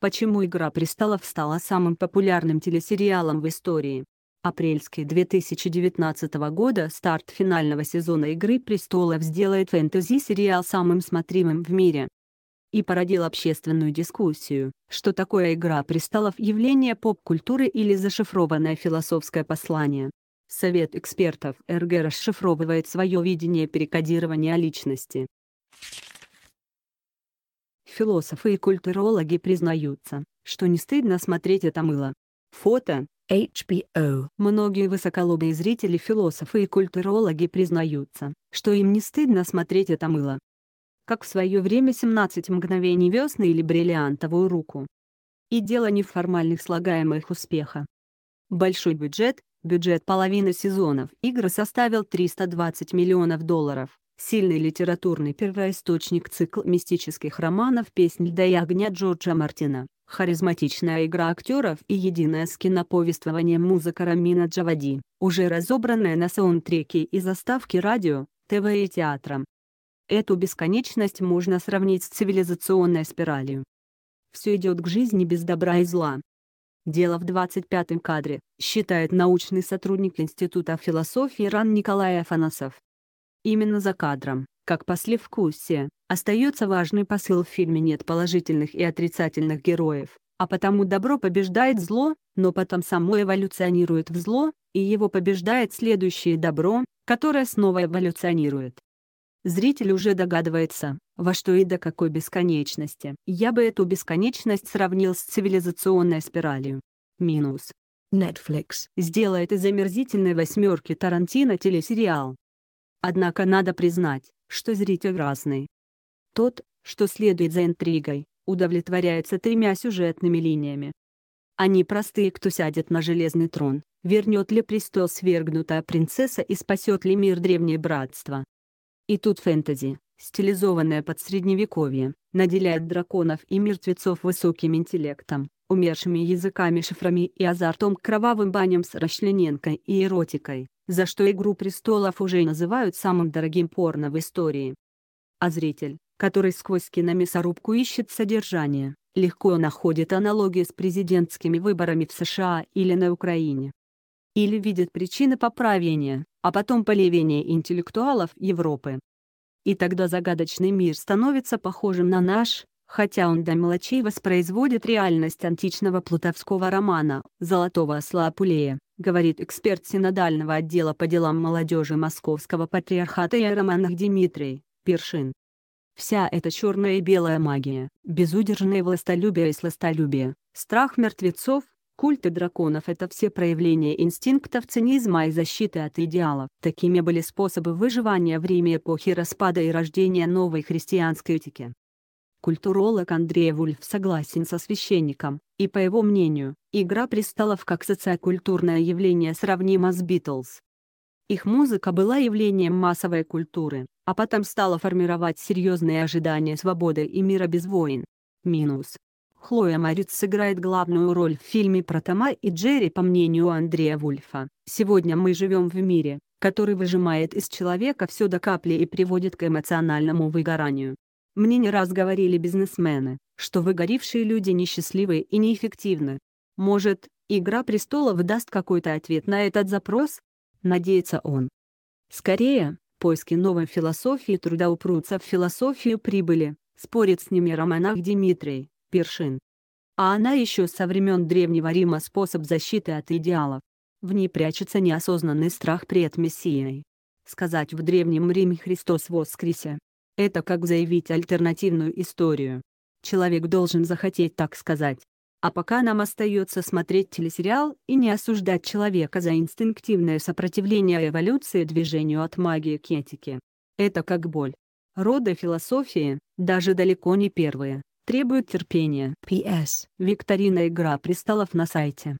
Почему «Игра престолов» стала самым популярным телесериалом в истории? Апрельский 2019 года старт финального сезона «Игры престолов» сделает фэнтези-сериал самым смотримым в мире и породил общественную дискуссию, что такое «Игра престолов» явление поп-культуры или зашифрованное философское послание. Совет экспертов РГ расшифровывает свое видение перекодирования личности философы и культурологи признаются, что не стыдно смотреть это мыло. Фото. HBO. Многие высоколобые зрители философы и культурологи признаются, что им не стыдно смотреть это мыло. Как в свое время 17 мгновений весны или бриллиантовую руку. И дело не в формальных слагаемых успеха. Большой бюджет, бюджет половины сезонов игры составил 320 миллионов долларов, Сильный литературный первоисточник цикл мистических романов «Песнь льда и огня» Джорджа Мартина, харизматичная игра актеров и единое с киноповествованием музыка Рамина Джавади, уже разобранная на саундтреке и заставке радио, ТВ и театра. Эту бесконечность можно сравнить с цивилизационной спиралью. Все идет к жизни без добра и зла. Дело в 25-м кадре, считает научный сотрудник Института философии РАН Николай Афанасов именно за кадром. Как послевкусие, остается важный посыл в фильме «Нет положительных и отрицательных героев», а потому добро побеждает зло, но потом само эволюционирует в зло, и его побеждает следующее добро, которое снова эволюционирует. Зритель уже догадывается, во что и до какой бесконечности. Я бы эту бесконечность сравнил с цивилизационной спиралью. Минус. Netflix сделает из омерзительной восьмерки Тарантино телесериал, Однако надо признать, что зритель разный. Тот, что следует за интригой, удовлетворяется тремя сюжетными линиями. Они простые кто сядет на железный трон, вернет ли престол свергнутая принцесса и спасет ли мир древнее братство. И тут фэнтези, стилизованное под средневековье, наделяет драконов и мертвецов высоким интеллектом, умершими языками шифрами и азартом кровавым баням с расчлененкой и эротикой за что «Игру престолов» уже называют самым дорогим порно в истории. А зритель, который сквозь киномясорубку ищет содержание, легко находит аналогии с президентскими выборами в США или на Украине. Или видит причины поправления, а потом полевения интеллектуалов Европы. И тогда загадочный мир становится похожим на наш, хотя он до мелочей воспроизводит реальность античного плутовского романа «Золотого осла Апулея» говорит эксперт Синодального отдела по делам молодежи Московского патриархата и романах Дмитрий Першин. Вся эта черная и белая магия, безудержное властолюбие и сластолюбие, страх мертвецов, культы драконов – это все проявления инстинктов цинизма и защиты от идеалов. Такими были способы выживания в Риме эпохи распада и рождения новой христианской этики. Культуролог Андрей Вульф согласен со священником, и по его мнению, «Игра престолов» как социокультурное явление сравнима с «Битлз». Их музыка была явлением массовой культуры, а потом стала формировать серьезные ожидания свободы и мира без войн. Минус. Хлоя Морец сыграет главную роль в фильме про Тома и Джерри по мнению Андрея Вульфа. Сегодня мы живем в мире, который выжимает из человека все до капли и приводит к эмоциональному выгоранию. Мне не раз говорили бизнесмены, что выгоревшие люди несчастливы и неэффективны. Может, «Игра престолов» даст какой-то ответ на этот запрос? Надеется он. Скорее, поиски новой философии труда упрутся в философию прибыли, спорит с ними романах Дмитрий Першин. А она еще со времен Древнего Рима способ защиты от идеалов. В ней прячется неосознанный страх пред Мессией. Сказать в Древнем Риме Христос воскресе это как заявить альтернативную историю. Человек должен захотеть так сказать. А пока нам остается смотреть телесериал и не осуждать человека за инстинктивное сопротивление эволюции движению от магии к этике. Это как боль. Роды философии, даже далеко не первые, требуют терпения. P.S. Викторина «Игра престолов» на сайте.